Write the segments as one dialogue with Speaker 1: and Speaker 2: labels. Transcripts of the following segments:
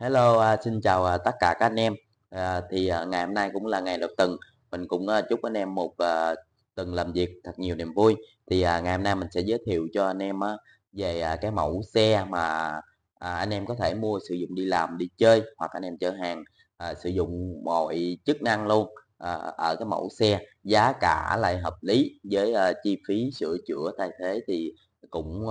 Speaker 1: Hello, à, xin chào à, tất cả các anh em. À, thì ngày hôm nay cũng là ngày đầu tuần, mình cũng chúc anh em một tuần làm việc thật nhiều niềm vui. Thì ngày hôm nay mình sẽ giới thiệu cho anh em về cái mẫu xe mà anh em có thể mua sử dụng đi làm, đi chơi hoặc anh em chở hàng sử dụng mọi chức năng luôn ở cái mẫu xe. Giá cả lại hợp lý với chi phí sửa chữa thay thế thì cũng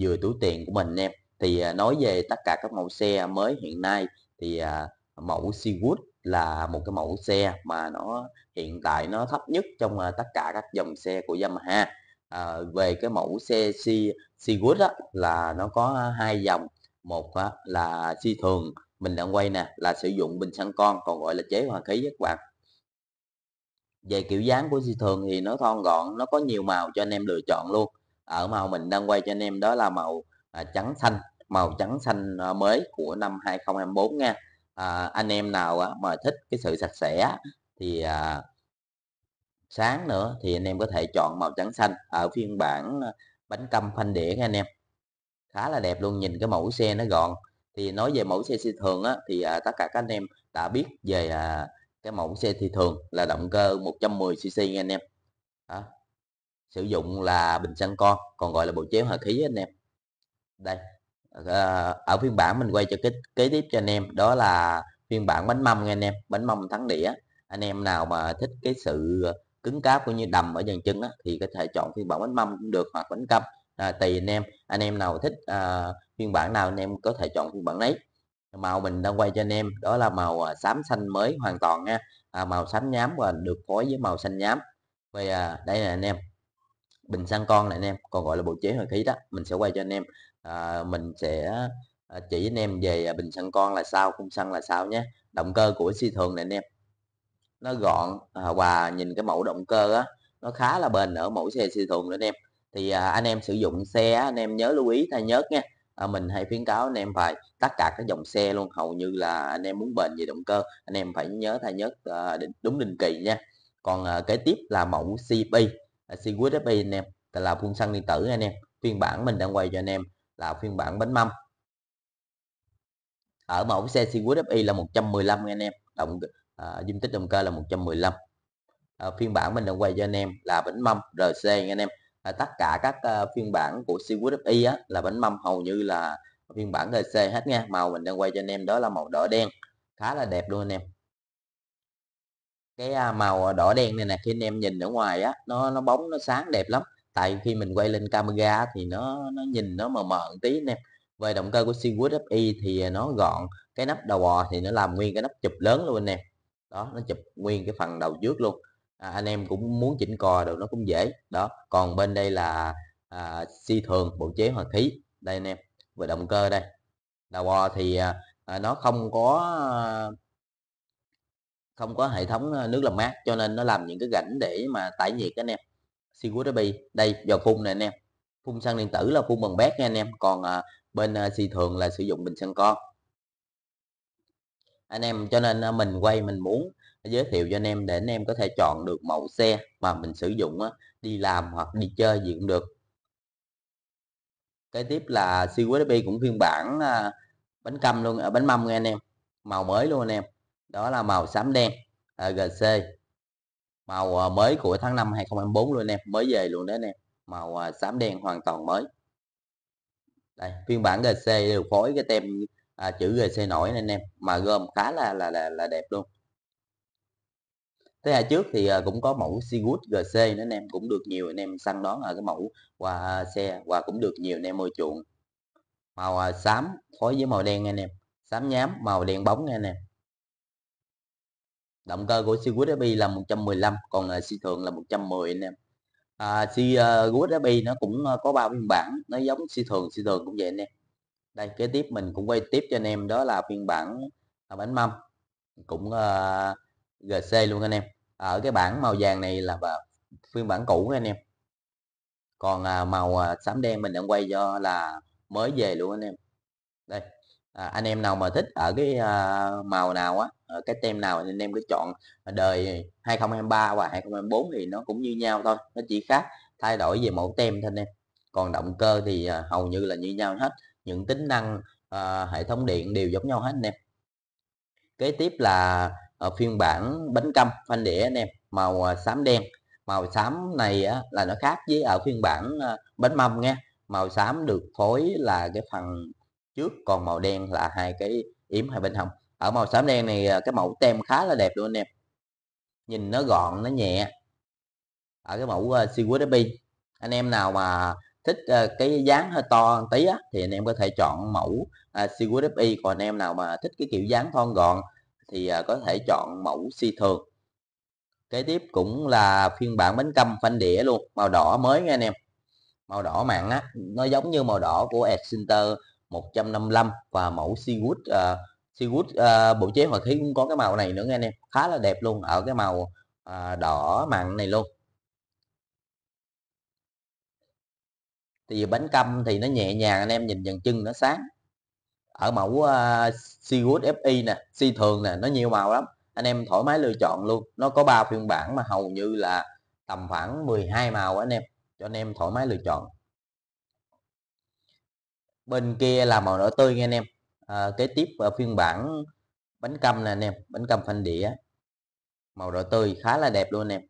Speaker 1: vừa túi tiền của mình em thì à, nói về tất cả các mẫu xe mới hiện nay thì à, mẫu Seawood là một cái mẫu xe mà nó hiện tại nó thấp nhất trong à, tất cả các dòng xe của Yamaha à, về cái mẫu xe Seawood á là nó có hai dòng một là si thường mình đang quay nè là sử dụng bình xăng con còn gọi là chế hòa khí các bạn về kiểu dáng của si thường thì nó thon gọn nó có nhiều màu cho anh em lựa chọn luôn ở màu mình đang quay cho anh em đó là màu trắng xanh màu trắng xanh ờ, mới của năm 2024 nha à, anh em nào á, mà thích cái sự sạch sẽ thì à, sáng nữa thì anh em có thể chọn màu trắng xanh ở phiên bản ờ, bánh căm phanh đĩa nha anh em khá là đẹp luôn nhìn cái mẫu xe nó gọn thì nói về mẫu xe siêu thường á, thì à, tất cả các anh em đã biết về à, cái mẫu xe thì thường là động cơ 110cc nha anh em đó. sử dụng là bình xăng con còn gọi là bộ chế hòa khí anh em đây Ờ, ở phiên bản mình quay cho kế kế tiếp cho anh em đó là phiên bản bánh mâm nha anh em bánh mâm thắng đĩa anh em nào mà thích cái sự cứng cáp cũng như đầm ở dàn chân á, thì có thể chọn phiên bản bánh mâm cũng được hoặc bánh câm à, tùy anh em anh em nào thích à, phiên bản nào anh em có thể chọn phiên bản đấy màu mình đang quay cho anh em đó là màu à, xám xanh mới hoàn toàn nha à, màu xám nhám và được phối với màu xanh nhám vậy à, đây là anh em bình xăng con này anh em còn gọi là bộ chế hơi khí đó mình sẽ quay cho anh em à, mình sẽ à, chỉ anh em về à, bình xăng con là sao khung xăng là sao nhé động cơ của si thường này anh em nó gọn à, và nhìn cái mẫu động cơ á nó khá là bền ở mẫu xe si thường nữa anh em thì à, anh em sử dụng xe anh em nhớ lưu ý thay nhớt nha à, mình hay khuyến cáo anh em phải tất cả các dòng xe luôn hầu như là anh em muốn bền về động cơ anh em phải nhớ thay nhớt à, định, đúng định kỳ nha còn à, kế tiếp là mẫu CP à, CQFP anh em là phun xăng điện tử anh em phiên bản mình đang quay cho anh em là phiên bản bánh mâm ở mẫu xe Citroen FI là 115 anh em động à, dung tích động cơ là 115 à, ờ, phiên bản mình đang quay cho anh em là bánh mâm RC anh em à, tất cả các à, phiên bản của Citroen FI á, là bánh mâm hầu như là phiên bản RC hết nha màu mình đang quay cho anh em đó là màu đỏ đen khá là đẹp luôn anh em cái à, màu đỏ đen này nè khi anh em nhìn ở ngoài á nó nó bóng nó sáng đẹp lắm tại khi mình quay lên camera thì nó nó nhìn nó mờ mờ tí anh em về động cơ của Seawood FI thì à, nó gọn cái nắp đầu bò thì nó làm nguyên cái nắp chụp lớn luôn anh em đó nó chụp nguyên cái phần đầu trước luôn à, anh em cũng muốn chỉnh cò được nó cũng dễ đó còn bên đây là à, si thường bộ chế hòa khí đây anh em về động cơ đây đầu bò thì à, à, nó không có không có hệ thống à, nước làm mát cho nên nó làm những cái rãnh để mà tải nhiệt anh em xuyên quý bi đây vào phun nè anh em phun xăng điện tử là phun bằng bát nha anh em còn à, bên à, xì thường là sử dụng bình xăng con anh em cho nên à, mình quay mình muốn giới thiệu cho anh em để anh em có thể chọn được mẫu xe mà mình sử dụng á, đi làm hoặc đi chơi gì cũng được cái tiếp là CQDP cũng phiên bản à, bánh căm luôn ở à, bánh mâm nghe anh em màu mới luôn anh em đó là màu xám đen à, GC màu ờ, mới của tháng 5 2024 luôn em mới về luôn đó em màu ờ, xám đen hoàn toàn mới đây phiên bản GC đều phối cái tem à, chữ GC nổi anh em mà gom khá là là là, là đẹp luôn thế hệ à, trước thì ờ, cũng có mẫu Sigut GC nữa anh em cũng được nhiều anh em săn đón ở cái mẫu qua xe và cũng được nhiều anh em mua chuộng màu xám phối với màu đen anh em xám nhám màu đen bóng anh em động cơ của siêu QSFP là 115 còn uh, ờ, siêu thường là 110 anh em à, siêu uh, QSFP nó cũng ờ, có ba phiên bản nó giống siêu thường siêu thường cũng vậy anh em đây kế tiếp mình cũng quay tiếp cho anh em đó là phiên bản à, bánh mâm cũng uh, ờ, GC luôn anh em à, ở cái bản màu vàng này là phiên bản cũ anh em còn uh, màu uh, xám đen mình đang quay do là mới về luôn anh em đây à, anh em nào mà thích ở cái à, màu nào á ở cái tem nào thì anh em cứ chọn à, đời 2023 và 2024 thì nó cũng như nhau thôi nó chỉ khác thay đổi về mẫu tem thôi anh em còn động cơ thì à, hầu như là như nhau hết những tính năng à, hệ thống điện đều giống nhau hết anh em kế tiếp là à, phiên bản bánh căm phanh đĩa anh em màu à, xám đen màu xám này á, là nó khác với ở phiên bản à, bánh mâm nghe màu xám được phối là cái phần trước còn màu đen là hai cái yếm hai bên hông ở màu xám đen này à, cái mẫu tem khá là đẹp luôn anh em nhìn nó gọn nó nhẹ ở cái mẫu uh, anh em nào mà thích uh, cái dáng hơi to tí á, thì anh em có thể chọn mẫu uh, còn anh em nào mà thích cái kiểu dáng thon gọn thì uh, có thể chọn mẫu si thường kế tiếp cũng là phiên bản bánh căm phanh đĩa luôn màu đỏ mới nha anh em màu đỏ mặn á nó giống như màu đỏ của Excenter 155 và mẫu Seawood uh, Seawood uh, bộ chế hòa khí cũng có cái màu này nữa nha anh em khá là đẹp luôn ở cái màu uh, đỏ mặn này luôn thì bánh căm thì nó nhẹ nhàng anh em nhìn dần chân nó sáng ở mẫu uh, Seawood FI nè si thường nè nó nhiều màu lắm anh em thoải mái lựa chọn luôn nó có ba phiên bản mà hầu như là tầm khoảng 12 màu anh em cho anh em thoải mái lựa chọn bên kia là màu đỏ tươi nha anh em à, kế tiếp ở phiên bản bánh cam nè anh em bánh cam phanh đĩa màu đỏ tươi khá là đẹp luôn anh em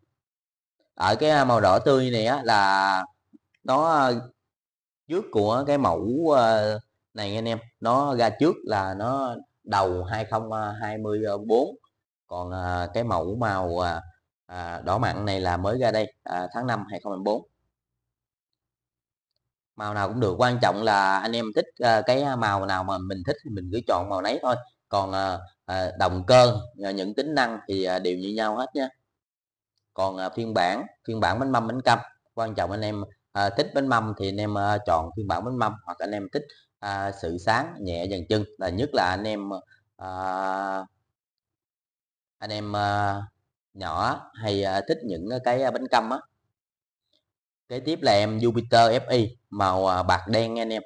Speaker 1: ở cái à, màu đỏ tươi này á là nó à, trước của cái mẫu à, này anh em nó ra trước là nó đầu 2024 còn cái mẫu màu đỏ mặn này là mới ra đây tháng 5 2024 màu nào cũng được quan trọng là anh em thích uh, cái ờ, màu nào mà mình thích thì mình cứ chọn màu nấy thôi còn uh, ờ, động cơ những tính năng thì uh, đều như nhau hết nha còn uh, phiên bản phiên bản bánh mâm bánh cam quan trọng anh em uh, thích bánh mâm thì anh em uh, chọn phiên bản bánh mâm hoặc anh em thích uh, sự sáng nhẹ dần chân là nhất là anh em uh, anh em uh, nhỏ hay uh, thích những cái bánh căm á kế tiếp là em Jupiter FI màu à, bạc đen nha anh em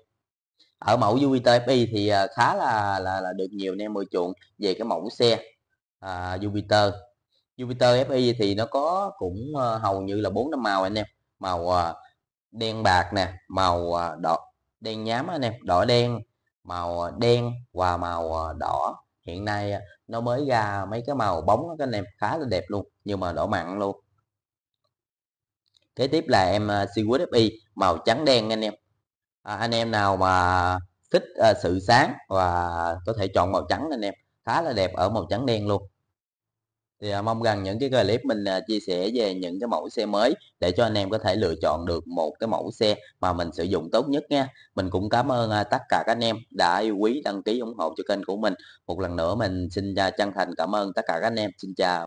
Speaker 1: ở mẫu Jupiter FI thì à, khá là là, là được nhiều anh em ưa chuộng về cái mẫu xe à, Jupiter Jupiter FI thì nó có cũng ờ, hầu như là bốn năm màu anh em màu à, đen bạc nè màu đỏ đen nhám anh em đỏ đen màu đen và màu đỏ hiện nay nó mới ra mấy cái màu bóng các anh em khá là đẹp luôn nhưng mà đỏ mặn luôn kế tiếp là em Seawood à, FI màu trắng đen anh em à, anh em nào mà thích à, sự sáng và có thể chọn màu trắng anh em khá là đẹp ở màu trắng đen luôn thì à, mong rằng những cái clip mình à, chia sẻ về những cái mẫu xe mới để cho anh em có thể lựa chọn được một cái mẫu xe mà mình sử dụng tốt nhất nha mình cũng cảm ơn à, tất cả các anh em đã yêu quý đăng ký ủng hộ cho kênh của mình một lần nữa mình xin à, chân thành cảm ơn tất cả các anh em xin chào